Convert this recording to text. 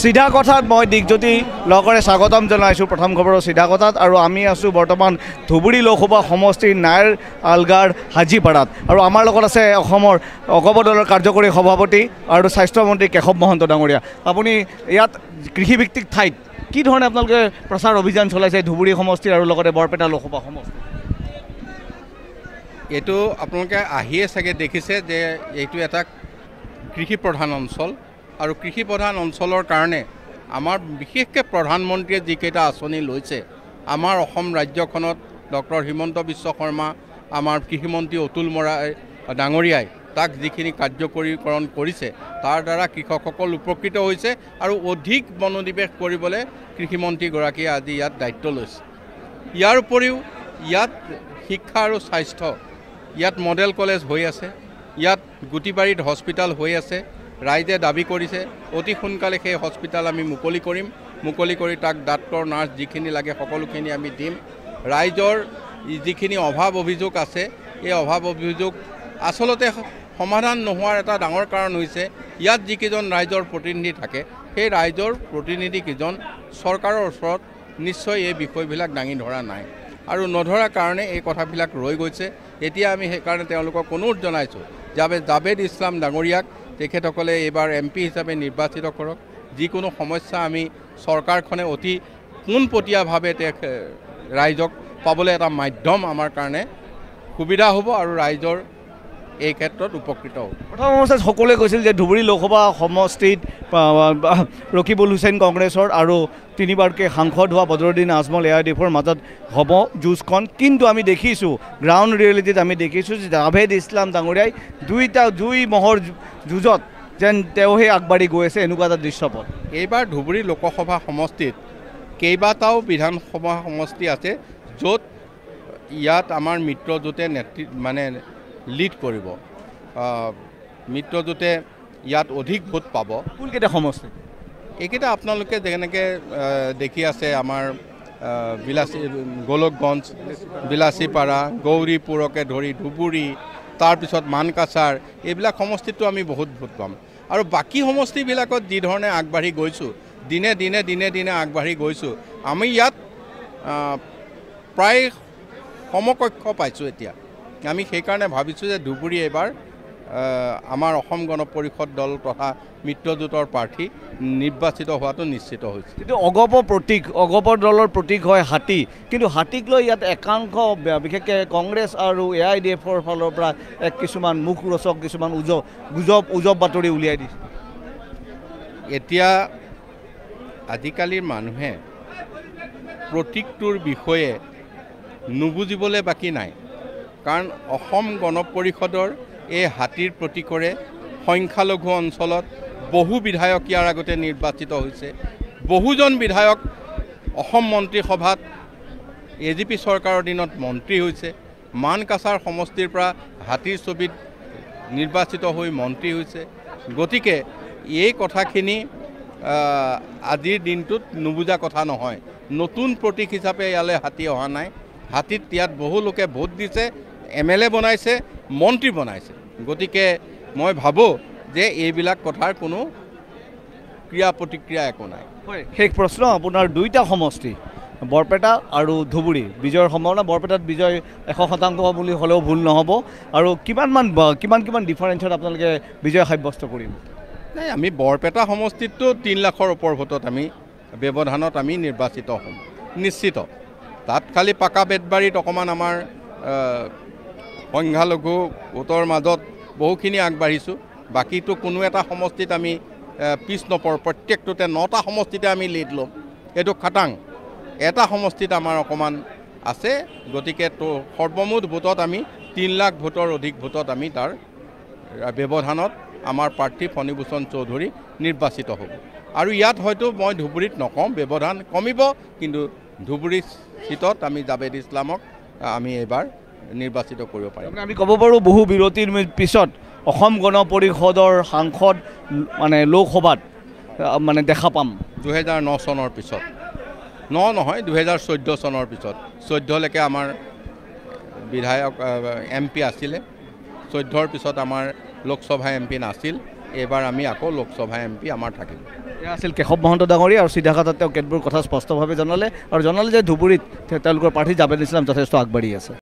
চিধা কথাত মই দিগজ্যোতি লগৰে স্বাগতম জনাইছোঁ প্ৰথম খবৰৰ চিধা কথাত আৰু আমি আছোঁ বৰ্তমান ধুবুৰী লোকসভা সমষ্টিৰ নাইৰ আলগাৰ হাজিপাৰাত আৰু আমাৰ লগত আছে অসমৰ অগব দলৰ কাৰ্যকৰী সভাপতি আৰু স্বাস্থ্যমন্ত্ৰী কেশৱ মহন্ত ডাঙৰীয়া আপুনি ইয়াত কৃষিভিত্তিক ঠাইত কি ধৰণে আপোনালোকে প্ৰচাৰ অভিযান চলাইছে ধুবুৰী সমষ্টিৰ আৰু লগতে বৰপেটা লোকসভা সমষ্টি এইটো আপোনালোকে আহিয়ে চাগে দেখিছে যে এইটো এটা কৃষি প্ৰধান অঞ্চল আৰু কৃষি প্ৰধান অঞ্চলৰ কাৰণে আমাৰ বিশেষকৈ প্ৰধানমন্ত্ৰীয়ে যিকেইটা আঁচনি লৈছে আমাৰ অসম ৰাজ্যখনত ডক্টৰ হিমন্ত বিশ্ব শৰ্মা আমাৰ কৃষিমন্ত্ৰী অতুল মৰাই ডাঙৰীয়াই তাক যিখিনি কাৰ্যকৰীকৰণ কৰিছে তাৰ দ্বাৰা কৃষকসকল উপকৃত হৈছে আৰু অধিক মনোনিৱেশ কৰিবলৈ কৃষিমন্ত্ৰীগৰাকীয়ে আজি ইয়াত দায়িত্ব লৈছে ইয়াৰ উপৰিও ইয়াত শিক্ষা আৰু স্বাস্থ্য ইয়াত মডেল কলেজ হৈ আছে ইয়াত গুটিবাৰীত হস্পিটেল হৈ আছে ৰাইজে দাবী কৰিছে অতি সোনকালে সেই হস্পিটেল আমি মুকলি কৰিম মুকলি কৰি তাক ডাক্তৰ নাৰ্ছ যিখিনি লাগে সকলোখিনি আমি দিম ৰাইজৰ যিখিনি অভাৱ অভিযোগ আছে এই অভাৱ অভিযোগ আচলতে সমাধান নোহোৱাৰ এটা ডাঙৰ কাৰণ হৈছে ইয়াত যিকেইজন ৰাইজৰ প্ৰতিনিধি থাকে সেই ৰাইজৰ প্ৰতিনিধিকেইজন চৰকাৰৰ ওচৰত নিশ্চয় এই বিষয়বিলাক দাঙি ধৰা নাই আৰু নধৰা কাৰণে এই কথাবিলাক ৰৈ গৈছে এতিয়া আমি সেইকাৰণে তেওঁলোকক অনুৰোধ জনাইছোঁ যাবে জাভেদ ইছলাম ডাঙৰীয়াক তেখেতসকলে এইবাৰ এম পি হিচাপে নিৰ্বাচিত কৰক যিকোনো সমস্যা আমি চৰকাৰখনে অতি পোনপটীয়াভাৱে ৰাইজক পাবলৈ এটা মাধ্যম আমাৰ কাৰণে সুবিধা হ'ব আৰু ৰাইজৰ এই ক্ষেত্ৰত উপকৃত প্ৰথম অৱস্থাত সকলোৱে কৈছিল যে ধুবুৰী লোকসভা সমষ্টিত ৰকিবুল হুছেইন কংগ্ৰেছৰ আৰু তিনিবাৰকৈ সাংসদ হোৱা Badruddin Ajmal A I D এফৰ মাজত হ'ব যুঁজখন কিন্তু আমি দেখিছোঁ গ্ৰাউণ্ড ৰিয়েলিটিত আমি দেখিছোঁ যে জাভেদ ইছলাম ডাঙৰীয়াই দুইটা দুই মহৰ যুঁজত যেন তেওঁহে আগবাঢ়ি গৈ আছে এনেকুৱা এটা দৃশ্যপথ এইবাৰ ধুবুৰী লোকসভা সমষ্টিত কেইবাটাও বিধানসভা সমষ্টি আছে য'ত ইয়াত আমাৰ মিত্ৰজোঁটে নেতৃ মানে লিড কৰিব মিত্ৰজোঁটে ইয়াত অধিক ভোট পাব কোনকেইটা সমষ্টি এইকেইটা আপোনালোকে যেনেকৈ দেখি আছে আমাৰ বিলাচী গোলকগঞ্জ বিলাচীপাৰা গৌৰীপুৰকে ধৰি ধুবুৰী তাৰপিছত মানকাছাৰ এইবিলাক সমষ্টিতো আমি বহুত ভোট পাম আৰু বাকী সমষ্টিবিলাকত যিধৰণে আগবাঢ়ি গৈছোঁ দিনে দিনে দিনে দিনে আগবাঢ়ি গৈছোঁ আমি ইয়াত প্ৰায় সমকক্ষ পাইছোঁ এতিয়া আমি সেইকাৰণে ভাবিছোঁ যে ধুবুৰী এইবাৰ আমাৰ অসম গণ পৰিষদ দল তথা মিত্ৰজোঁটৰ প্ৰাৰ্থী নিৰ্বাচিত হোৱাটো নিশ্চিত হৈছে কিন্তু অগপ প্ৰতীক অগপৰ দলৰ প্ৰতীক হয় হাতী কিন্তু হাতীক লৈ ইয়াত একাংশ বিশেষকৈ কংগ্ৰেছ আৰু এ আই ডি এফৰ ফালৰ পৰা এক কিছুমান মুখ ৰচক কিছুমান উজব গুজব উজব বাতৰি উলিয়াই দিছে এতিয়া আজিকালিৰ মানুহে প্ৰতীকটোৰ বিষয়ে নুবুজিবলৈ বাকী নাই কাৰণ অসম গণ পৰিষদৰ এই হাতীৰ প্ৰতীকৰে সংখ্যালঘু অঞ্চলত বহু বিধায়ক ইয়াৰ আগতে নিৰ্বাচিত হৈছে বহুজন বিধায়ক অসম মন্ত্ৰীসভাত এ জি পি চৰকাৰৰ দিনত মন্ত্ৰী হৈছে মান কাছাৰ সমষ্টিৰ পৰা হাতীৰ ছবিত নিৰ্বাচিত হৈ মন্ত্ৰী হৈছে গতিকে এই কথাখিনি আজিৰ দিনটোত নুবুজা কথা নহয় নতুন প্ৰতীক হিচাপে ইয়ালৈ হাতী অহা নাই হাতীত ইয়াত বহু লোকে ভোট দিছে এম এল এ বনাইছে মন্ত্ৰী বনাইছে গতিকে মই ভাবোঁ যে এইবিলাক কথাৰ কোনো ক্ৰিয়া প্ৰতিক্ৰিয়া একো নাই শেষ প্ৰশ্ন আপোনাৰ দুয়োটা সমষ্টি বৰপেটা আৰু ধুবুৰী বিজয়ৰ সম্ভাৱনা বৰপেটাত বিজয় এশ শতাংশ বুলি হ'লেও ভুল নহ'ব আৰু কিমানমান কিমান কিমান ডিফাৰেঞ্চত আপোনালোকে বিজয় সাব্যস্ত কৰিব নাই আমি বৰপেটা সমষ্টিততো তিনি লাখৰ ওপৰ ভোটত আমি ব্যৱধানত আমি নিৰ্বাচিত হ'ম নিশ্চিত তাত খালি পাকা বেটবাৰীত অকণমান আমাৰ সংখ্যালঘু ভোটৰ মাজত বহুখিনি আগবাঢ়িছোঁ বাকীটো কোনো এটা সমষ্টিত আমি পিছ নপৰোঁ প্ৰত্যেকটোতে নটা সমষ্টিতে আমি লিড ল'ম এইটো খাটাং এটা সমষ্টিত আমাৰ অকণমান আছে গতিকে তো সৰ্বমুঠ ভোটত আমি তিনি লাখ ভোটৰ অধিক ভোটত আমি তাৰ ব্যৱধানত আমাৰ প্ৰাৰ্থী ফণীভূষণ চৌধুৰী নিৰ্বাচিত হ'ব আৰু ইয়াত হয়তো মই ধুবুৰীত নকওঁ ব্যৱধান কমিব কিন্তু ধুবুৰী চিটত আমি জাভেদ ইছলামক আমি এইবাৰ নিৰ্বাচিত কৰিব পাৰি আমি ক'ব পাৰোঁ বহু বিৰতিৰ পিছত অসম গণ পৰিষদৰ সাংসদ মানে লোকসভাত মানে দেখা পাম দুহেজাৰ ন চনৰ পিছত ন নহয় দুহেজাৰ চৈধ্য চনৰ পিছত চৈধ্যলৈকে আমাৰ বিধায়ক এম পি আছিলে চৈধ্যৰ পিছত আমাৰ লোকসভা এম পি নাছিল এইবাৰ আমি আকৌ লোকসভা এম পি আমাৰ থাকিম এয়া আছিল কেশৱ মহন্ত ডাঙৰীয়া আৰু চিধাঘাটত তেওঁ কেতবোৰ কথা স্পষ্টভাৱে জনালে আৰু জনালে যে ধুবুৰীত তেওঁলোকৰ প্ৰাৰ্থী জাভেদ ইছলাম যথেষ্ট আগবাঢ়ি আছে